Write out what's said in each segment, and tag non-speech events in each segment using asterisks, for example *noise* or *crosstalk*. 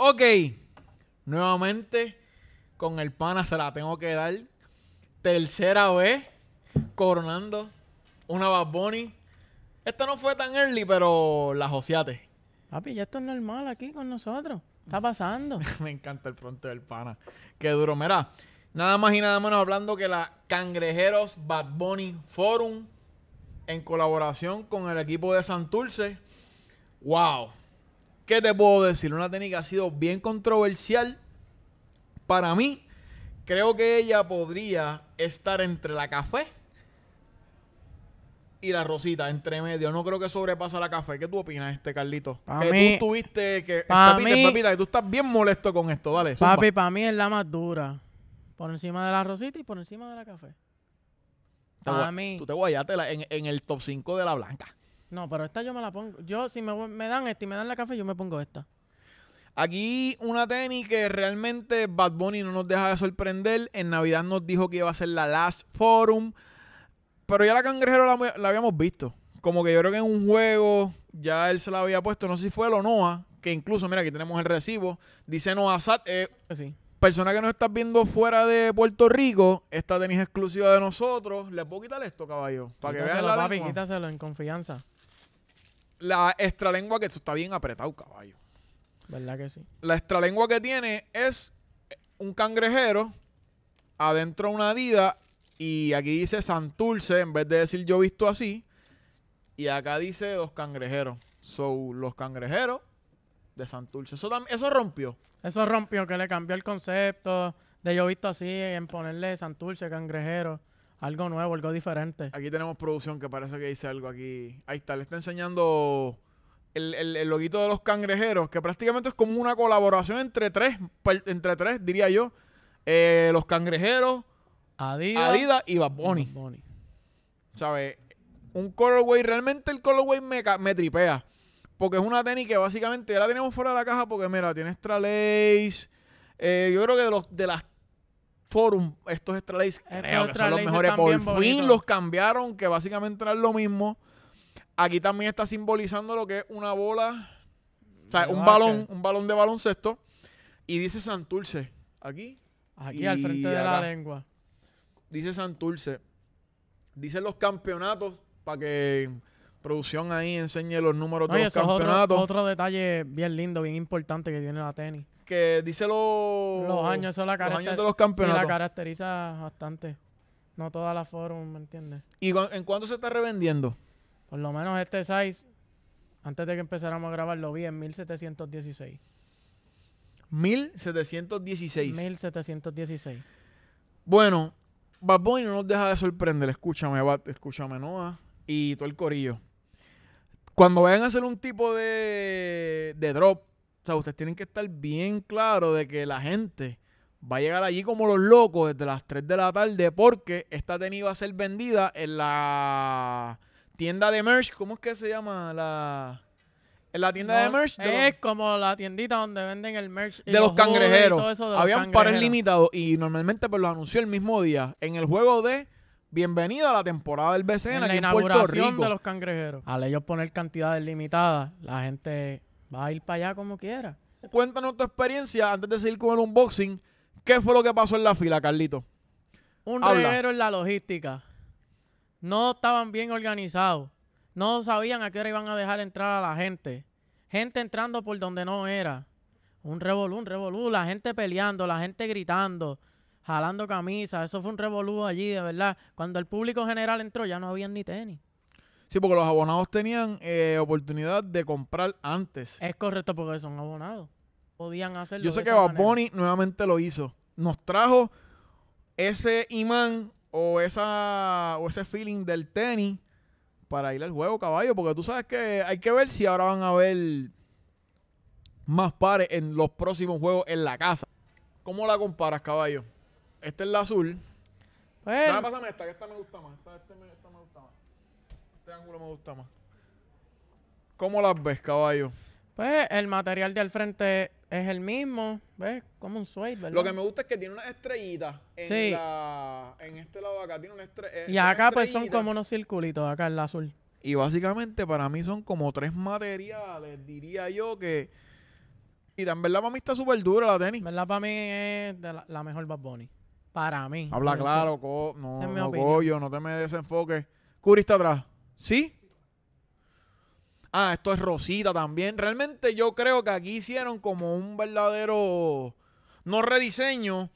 Ok, nuevamente con el pana se la tengo que dar. Tercera vez coronando una Bad Bunny. Esta no fue tan early, pero la joseate. Papi, ya esto es normal aquí con nosotros. Está pasando. *laughs* Me encanta el pronto del pana. Qué duro. Mira, nada más y nada menos hablando que la Cangrejeros Bad Bunny Forum en colaboración con el equipo de Santurce. ¡Wow! ¿Qué te puedo decir? Una técnica ha sido bien controversial para mí. Creo que ella podría estar entre la café y la rosita entre medio. No creo que sobrepasa la café. ¿Qué tú opinas, este Carlito? que tú tuviste que. Eh, Papita, que tú estás bien molesto con esto. Dale. Papi, para mí es la más dura. Por encima de la rosita y por encima de la café. Tú te guayaste en, el top 5 de la blanca. No, pero esta yo me la pongo. Yo, si me, dan esta y me dan la café, yo me pongo esta. Aquí una tenis que realmente Bad Bunny no nos deja de sorprender. En Navidad nos dijo que iba a ser la Last Forum. Pero ya la cangrejero la, habíamos visto. Como que yo creo que en un juego ya él se la había puesto. No sé si fue el Onoa, que incluso, mira, aquí tenemos el recibo. Dice Noah Sat. Eh, eh, persona que nos estás viendo fuera de Puerto Rico, esta tenis exclusiva de nosotros. ¿Le puedo quitar esto, caballo? Para que vean la papi, quítaselo en confianza. La extralengua que está bien apretado, caballo. ¿Verdad que sí? La extralengua que tiene es un cangrejero adentro de una dida y aquí dice Santulce, en vez de decir yo visto así. Y acá dice los cangrejeros. So, los cangrejeros de Santulce. Eso, eso rompió. Eso rompió, que le cambió el concepto de yo visto así en ponerle Santulce, cangrejero. Algo nuevo, algo diferente. Aquí tenemos producción que parece que dice algo aquí. Ahí está, le está enseñando el, el, loguito de los cangrejeros, que prácticamente es como una colaboración entre tres, entre tres, diría yo. Eh, los cangrejeros, Adidas, y Bad Bunny. ¿Sabes? Un colorway, realmente el colorway me, me tripea. Porque es una tenis que básicamente ya la tenemos fuera de la caja porque, mira, tiene extra lace. Eh, yo creo que los, de las Forum, estos estrellas creo que son los mejores. Por fin los cambiaron, que básicamente eran lo mismo. Aquí también está simbolizando lo que es una bola, o sea, un balón, un balón de baloncesto. Y dice Santurce, aquí. Aquí al frente de la lengua. Dice Santurce. Dicen los campeonatos para que producción ahí enseñe los números de los campeonatos. otro, detalle bien lindo, bien importante que tiene la tenis. Que dice los, los años, de los campeonatos. la caracteriza bastante. No toda la forum, ¿me entiendes? ¿Y en cuánto se está revendiendo? Por lo menos este size, antes de que empezáramos a grabarlo, lo vi en 1716. 1716. 1716. Bueno, Bad no nos deja de sorprender. Escúchame, escúchame, Noah. Y todo el corillo cuando vayan a hacer un tipo de, drop, o sea, ustedes tienen que estar bien claros de que la gente va a llegar allí como los locos desde las 3 de la tarde porque esta tenido a ser vendida en la tienda de merch. ¿Cómo es que se llama? La... En la tienda de merch. es como la tiendita donde venden el merch. de los, cangrejeros. Habían pares limitados y normalmente pues, los anunció el mismo día. En el juego de ...bienvenida a la temporada del BCN la inauguración en Puerto de los cangrejeros. Al ellos poner cantidades limitadas, la gente va a ir para allá como quiera. Cuéntanos tu experiencia antes de seguir con el unboxing. ¿Qué fue lo que pasó en la fila, Carlito? Un en la logística. No estaban bien organizados. No sabían a qué hora iban a dejar entrar a la gente. Gente entrando por donde no era. Un revolú, un revolú. La gente peleando, la gente gritando jalando camisas. Eso fue un revolú allí, de verdad. Cuando el público general entró, ya no habían ni tenis. Sí, porque los abonados tenían eh, oportunidad de comprar antes. Es correcto, porque son abonados. Podían hacerlo. Yo sé que Bad nuevamente lo hizo. Nos trajo ese imán o, esa, o ese feeling del tenis para ir al juego, caballo. Porque tú sabes que hay que ver si ahora van a haber más pares en los próximos juegos en la casa. ¿Cómo la comparas, caballo? Esta es la azul. Pues. Dame, pásame esta, que esta me gusta más. Esta, este me, gusta más. Este ángulo me gusta más. ¿Cómo las ves, caballo? Pues el material de al frente es el mismo, ¿ves? Como un suede, ¿verdad? Lo que me gusta es que tiene unas estrellitas en, sí. la, en este lado de acá. Tiene una estrella. Eh, y acá, pues son como unos circulitos, acá en la azul. Y básicamente para mí son como tres materiales, diría yo, que. Y en verdad para mí está súper dura la tenis. En verdad para mí es la, la mejor Bad Bunny. Para mí. Habla claro, no, no no te me desenfoques. Curi atrás. ¿Sí? Ah, esto es Rosita también. Realmente yo creo que aquí hicieron como un verdadero, no rediseño,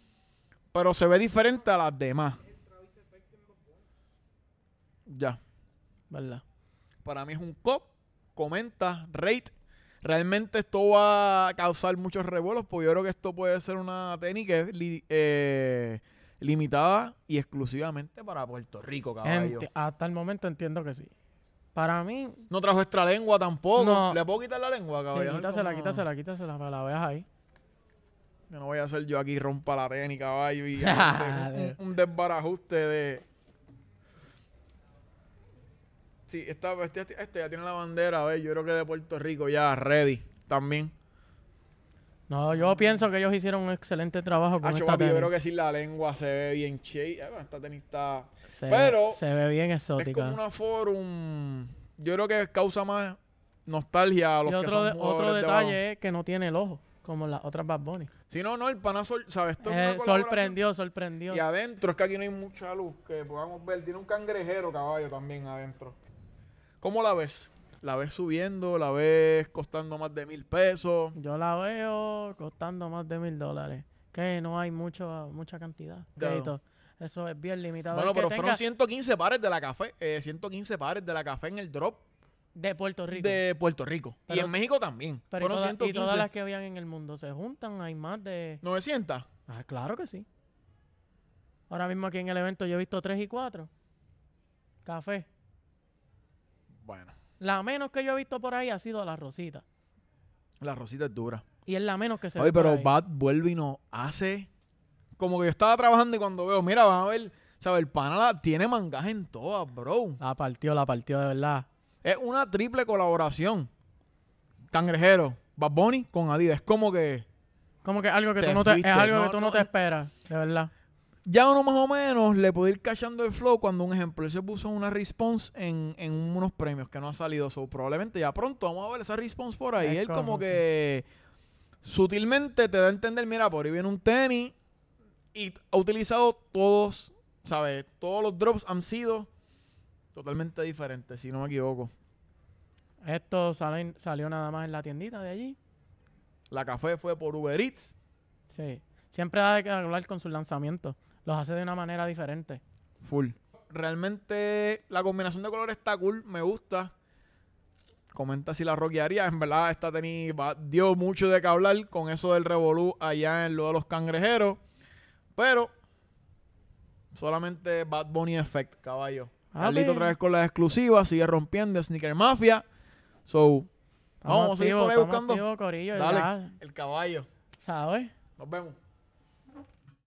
pero se ve diferente a las demás. Ya. ¿Verdad? Para mí es un cop. Comenta, rate Realmente esto va a causar muchos revuelos, porque yo creo que esto puede ser una técnica que eh, limitada y exclusivamente para Puerto Rico, caballo. hasta el momento entiendo que sí. Para mí. No trajo extra lengua tampoco. ¿Le puedo quitar la lengua, caballo? Sí, quítasela, quítasela, quítasela, para la veas ahí. Yo no voy a hacer yo aquí rompa la tenis, caballo, y *laughs* un desbarajuste de este, ya tiene la bandera, a yo creo que de Puerto Rico ya, ready también. No, yo pienso que ellos hicieron un excelente trabajo con esta Yo creo que sí, la lengua se ve bien che. Eh, esta Se, Pero... Se ve bien exótica. Es como una forum... Yo creo que causa más nostalgia a los otro que son de, Otro detalle es que no tiene el ojo, como las otras Bad Bunny. Sí, no, no, el panazo ¿sabes? Eh, sorprendió, sorprendió. Y adentro, es que aquí no hay mucha luz que podamos ver. Tiene un cangrejero, caballo, también adentro. ¿Cómo la ves? ¿La ves subiendo? ¿La ves costando más de mil pesos? Yo la veo costando más de mil dólares. Que no hay mucho, mucha cantidad. Claro. Eso es bien limitado. Bueno, pero fueron 115 pares de la café. 115 eh, pares de la café en el drop. De Puerto Rico. De Puerto Rico. y en México también. Pero fueron y, 115. todas las que habían en el mundo se juntan. Hay más de... ¿900? Ah, claro que sí. Ahora mismo aquí en el evento yo he visto 3 y 4. Café. Bueno. La menos que yo he visto por ahí ha sido la Rosita. La Rosita es dura. Y es la menos que se Oye, pero Bad vuelve y no hace. Como que yo estaba trabajando y cuando veo, mira, van a ver. ¿Sabes? El pana tiene mangaje en todas, bro. La partió, la partió de verdad. Es una triple colaboración. Cangrejero, Bad Bunny con Adidas. Es como que. Como que algo que es algo que tú no te esperas, de verdad ya uno más o menos le puede ir cachando el flow cuando, un ejemplo, él se puso una response en, unos premios que no ha salido. So, probablemente ya pronto vamos a ver esa response por ahí. él como que sutilmente te da a entender, mira, por ahí viene un tenis y ha utilizado todos, ¿sabes? Todos los drops han sido totalmente diferentes, si no me equivoco. Esto salió nada más en la tiendita de allí. La café fue por Uber Eats. Sí. Siempre hay que hablar con su lanzamiento los hace de una manera diferente. Full. Realmente la combinación de colores está cool, me gusta. Comenta si la rockearía En verdad, esta tenis dio mucho de qué hablar con eso del Revolú allá en lo de los cangrejeros. Pero solamente Bad Bunny Effect, caballo. Ah, Carlito otra vez con las exclusivas, sigue rompiendo Sneaker Mafia. So, vamos a seguir por buscando. Dale, el caballo. ¿Sabes? Nos vemos.